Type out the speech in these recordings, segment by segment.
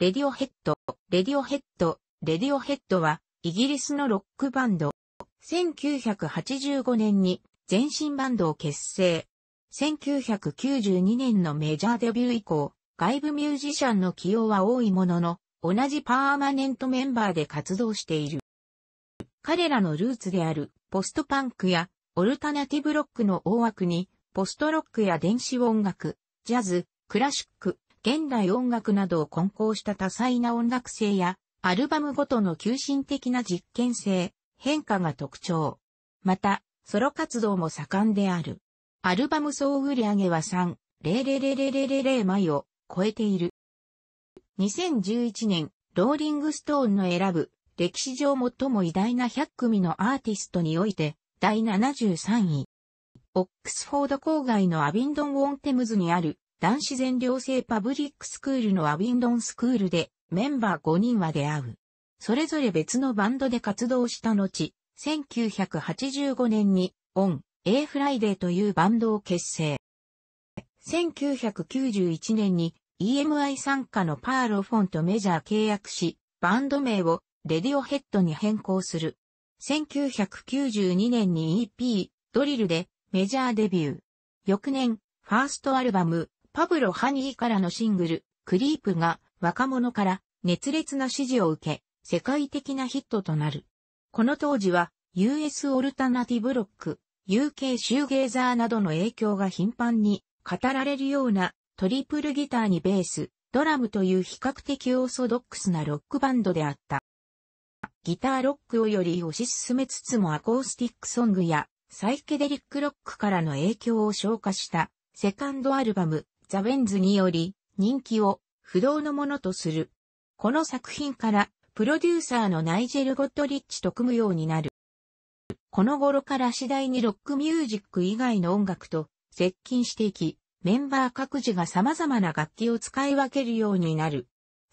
レディオヘッド、レディオヘッド、レディオヘッドは、イギリスのロックバンド。1985年に全身バンドを結成。1992年のメジャーデビュー以降、外部ミュージシャンの起用は多いものの、同じパーマネントメンバーで活動している。彼らのルーツである、ポストパンクや、オルタナティブロックの大枠に、ポストロックや電子音楽、ジャズ、クラシック、現代音楽などを混交した多彩な音楽性や、アルバムごとの急進的な実験性、変化が特徴。また、ソロ活動も盛んである。アルバム総売上は3、0 0 0 0 0 0枚を超えている。2011年、ローリングストーンの選ぶ、歴史上最も偉大な100組のアーティストにおいて、第73位。オックスフォード郊外のアビンドン・ウォン・テムズにある男子全寮制パブリックスクールのアウィンドンスクールでメンバー5人は出会う。それぞれ別のバンドで活動した後、1985年にオン、A フライデーというバンドを結成。1991年に EMI 参加のパーオ・フォンとメジャー契約し、バンド名をレディオヘッドに変更する。1992年に EP、ドリルでメジャーデビュー。翌年、ファーストアルバム、パブロ・ハニーからのシングル、クリープが若者から熱烈な支持を受け、世界的なヒットとなる。この当時は US オルタナティブロック、UK シューゲーザーなどの影響が頻繁に語られるようなトリプルギターにベース、ドラムという比較的オーソドックスなロックバンドであった。ギターロックをより推し進めつつもアコースティックソングやサイケデリックロックからの影響を消化したセカンドアルバムザ・ベンズにより人気を不動のものとする。この作品からプロデューサーのナイジェル・ゴッドリッチと組むようになる。この頃から次第にロックミュージック以外の音楽と接近していき、メンバー各自が様々な楽器を使い分けるようになる。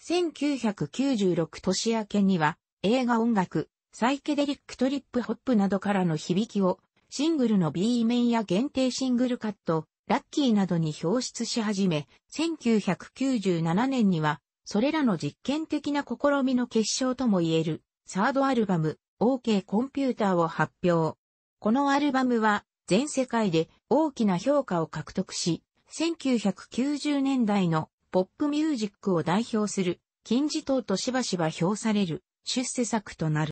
1996年明けには映画音楽、サイケデリックトリップホップなどからの響きをシングルの B 面や限定シングルカット、ラッキーなどに表出し始め、1997年には、それらの実験的な試みの結晶とも言える、サードアルバム、OK コンピューターを発表。このアルバムは、全世界で大きな評価を獲得し、1990年代のポップミュージックを代表する、金字塔としばしば評される、出世作となる。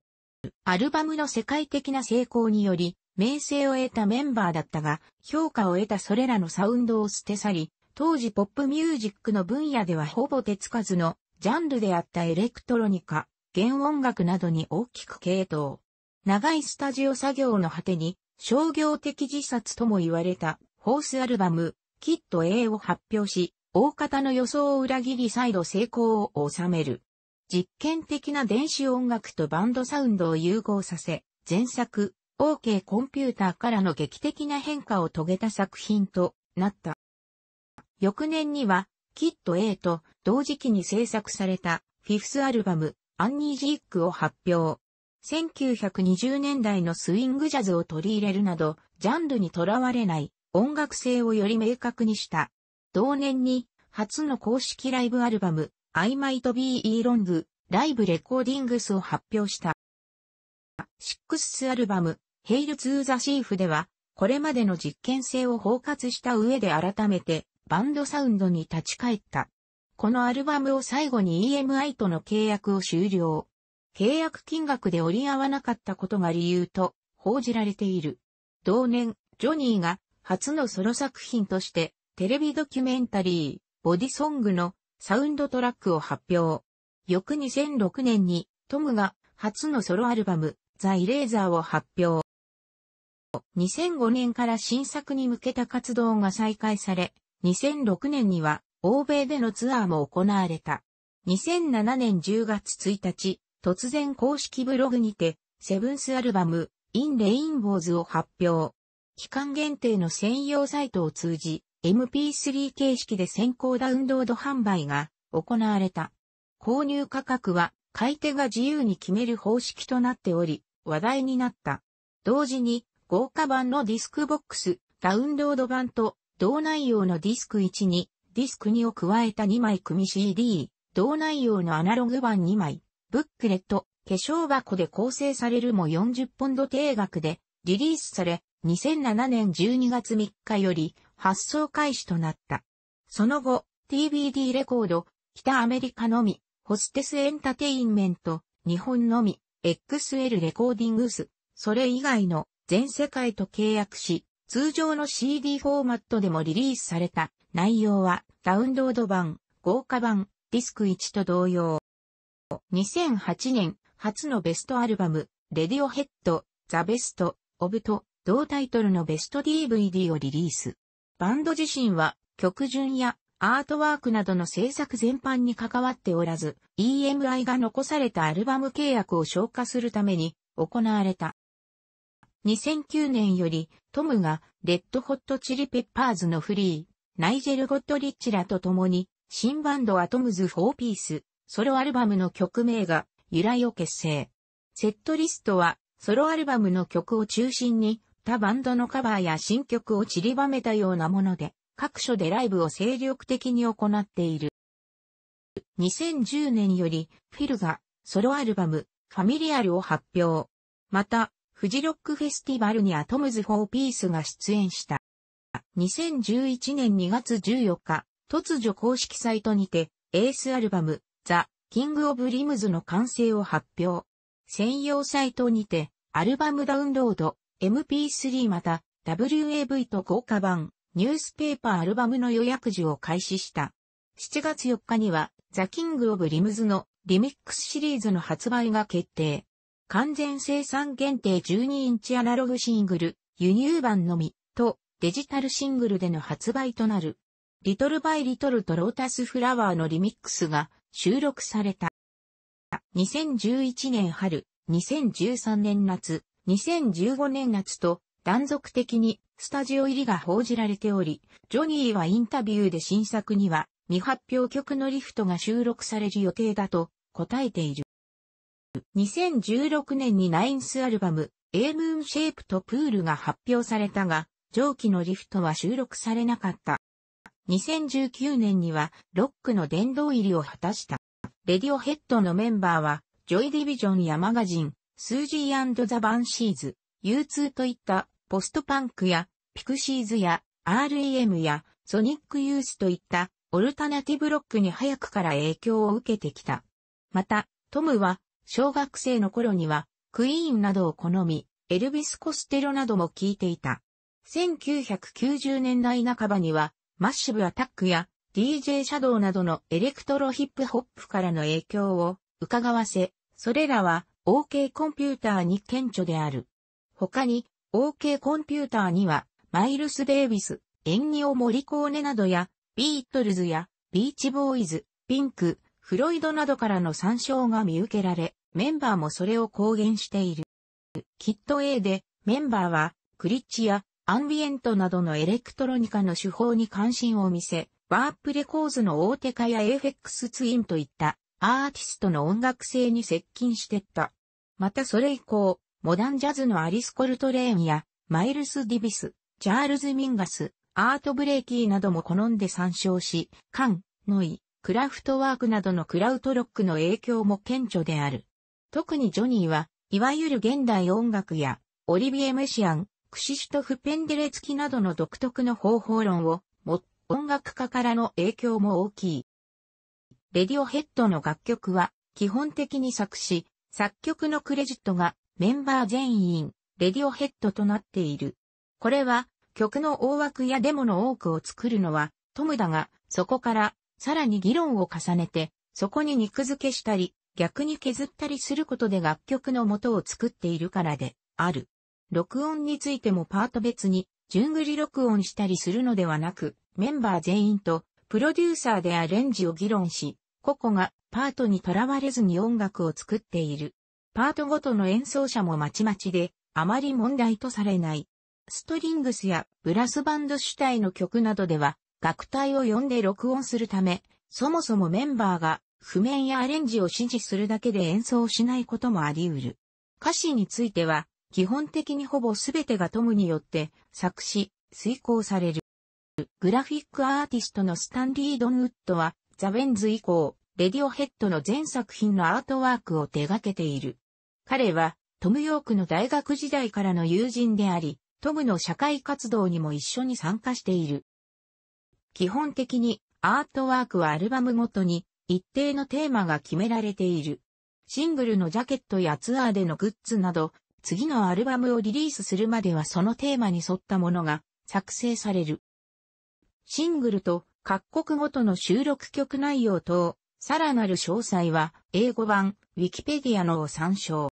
アルバムの世界的な成功により、名声を得たメンバーだったが、評価を得たそれらのサウンドを捨て去り、当時ポップミュージックの分野ではほぼ手つかずのジャンルであったエレクトロニカ、弦音楽などに大きく系統。長いスタジオ作業の果てに商業的自殺とも言われたホースアルバム、キット A を発表し、大方の予想を裏切り再度成功を収める。実験的な電子音楽とバンドサウンドを融合させ、前作、OK コンピューターからの劇的な変化を遂げた作品となった。翌年には、キッド A と同時期に制作されたフィフスアルバム、アンニージーックを発表。1920年代のスイングジャズを取り入れるなど、ジャンルにとらわれない音楽性をより明確にした。同年に、初の公式ライブアルバム、I Might Be E Long ライブレコーディングスを発表した。シックスアルバム、ヘイル・ツー・ザ・シーフでは、これまでの実験性を包括した上で改めて、バンドサウンドに立ち返った。このアルバムを最後に EMI との契約を終了。契約金額で折り合わなかったことが理由と報じられている。同年、ジョニーが初のソロ作品として、テレビドキュメンタリー、ボディソングのサウンドトラックを発表。翌2006年に、トムが初のソロアルバム、ザ・イレーザーを発表。2005年から新作に向けた活動が再開され、2006年には欧米でのツアーも行われた。2007年10月1日、突然公式ブログにて、セブンスアルバム、インレインボーズを発表。期間限定の専用サイトを通じ、MP3 形式で先行ダウンロード販売が行われた。購入価格は買い手が自由に決める方式となっており、話題になった。同時に、豪華版のディスクボックス、ダウンロード版と、同内容のディスク1に、ディスク2を加えた2枚組 CD、同内容のアナログ版2枚、ブックレット、化粧箱で構成されるも40ポンド定額で、リリースされ、2007年12月3日より、発送開始となった。その後、TBD レコード、北アメリカのみ、ホステスエンタテインメント、日本のみ、XL レコーディングス、それ以外の全世界と契約し、通常の CD フォーマットでもリリースされた内容はダウンロード版、豪華版、ディスク1と同様。2008年初のベストアルバム、レディオヘッド、ザ・ベスト、オブと同タイトルのベスト DVD をリリース。バンド自身は曲順やアートワークなどの制作全般に関わっておらず、EMI が残されたアルバム契約を消化するために行われた。2009年よりトムがレッドホットチリペッパーズのフリー、ナイジェル・ゴッドリッチらと共に新バンドアトムズ・フォーピース、ソロアルバムの曲名が由来を結成。セットリストはソロアルバムの曲を中心に他バンドのカバーや新曲を散りばめたようなもので各所でライブを精力的に行っている。2010年より、フィルがソロアルバム、ファミリアルを発表。また、フジロックフェスティバルにアトムズ・フォー・ピースが出演した。2011年2月14日、突如公式サイトにて、エースアルバム、ザ・キング・オブ・リムズの完成を発表。専用サイトにて、アルバムダウンロード、MP3 また、WAV と豪華版、ニュースペーパーアルバムの予約時を開始した。7月4日には、ザ・キング・オブ・リムズのリミックスシリーズの発売が決定。完全生産限定12インチアナログシングル、輸入版のみ、と、デジタルシングルでの発売となる。リトルバイリトルとロータスフラワーのリミックスが収録された。2011年春、2013年夏、2015年夏と断続的にスタジオ入りが報じられており、ジョニーはインタビューで新作には未発表曲のリフトが収録される予定だと答えている。2016年にナインスアルバム、A Moon Shape とプールが発表されたが、上記のリフトは収録されなかった。2019年にはロックの殿堂入りを果たした。レディオヘッドのメンバーは、ジョイディビジョンやマガジン、スージーザ・バンシーズ、U2 といったポストパンクや、ピクシーズや、REM や、ソニックユースといった、オルタナティブロックに早くから影響を受けてきた。また、トムは、小学生の頃には、クイーンなどを好み、エルビス・コステロなども聴いていた。1990年代半ばには、マッシブ・アタックや、DJ シャドウなどのエレクトロヒップホップからの影響を伺わせ、それらは OK コンピューターに顕著である。他に OK コンピューターには、マイルス・デービス、エンニオ・モリコーネなどや、ビートルズや、ビーチボーイズ、ピンク、フロイドなどからの参照が見受けられ、メンバーもそれを公言している。キット A で、メンバーは、クリッチや、アンビエントなどのエレクトロニカの手法に関心を見せ、ワープレコーズの大手化や f x ツインといったアーティストの音楽性に接近してった。またそれ以降、モダンジャズのアリス・コルトレーンや、マイルス・ディビス、チャールズ・ミンガス、アート・ブレーキーなども好んで参照し、カン、ノイ、クラフトワークなどのクラウトロックの影響も顕著である。特にジョニーは、いわゆる現代音楽や、オリビエ・メシアン、クシシュトフ・ペンデレツキなどの独特の方法論を、も、音楽家からの影響も大きい。レディオヘッドの楽曲は、基本的に作詞、作曲のクレジットがメンバー全員、レディオヘッドとなっている。これは、曲の大枠やデモの多くを作るのは、トムだが、そこから、さらに議論を重ねて、そこに肉付けしたり、逆に削ったりすることで楽曲の元を作っているからで、ある。録音についてもパート別に、順繰り録音したりするのではなく、メンバー全員と、プロデューサーでアレンジを議論し、個々がパートにとらわれずに音楽を作っている。パートごとの演奏者もまちまちで、あまり問題とされない。ストリングスやブラスバンド主体の曲などでは、楽隊を呼んで録音するため、そもそもメンバーが譜面やアレンジを指示するだけで演奏しないこともあり得る。歌詞については、基本的にほぼ全てがトムによって作詞、遂行される。グラフィックアーティストのスタンリー・ドンウッドは、ザ・ウェンズ以降、レディオヘッドの全作品のアートワークを手掛けている。彼はトム・ヨークの大学時代からの友人であり、トムの社会活動にも一緒に参加している。基本的にアートワークはアルバムごとに一定のテーマが決められている。シングルのジャケットやツアーでのグッズなど、次のアルバムをリリースするまではそのテーマに沿ったものが作成される。シングルと各国ごとの収録曲内容等、さらなる詳細は英語版 Wikipedia のを参照。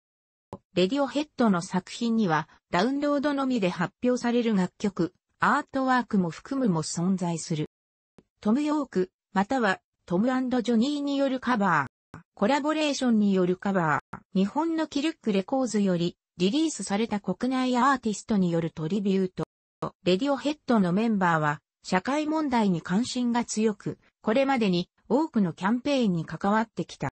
レディオヘッドの作品には、ダウンロードのみで発表される楽曲、アートワークも含むも存在する。トム・ヨーク、またはトムジョニーによるカバー、コラボレーションによるカバー、日本のキルックレコーズよりリリースされた国内アーティストによるトリビュート。レディオヘッドのメンバーは社会問題に関心が強く、これまでに多くのキャンペーンに関わってきた。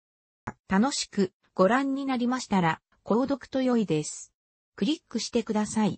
楽しくご覧になりましたら、購読と良いです。クリックしてください。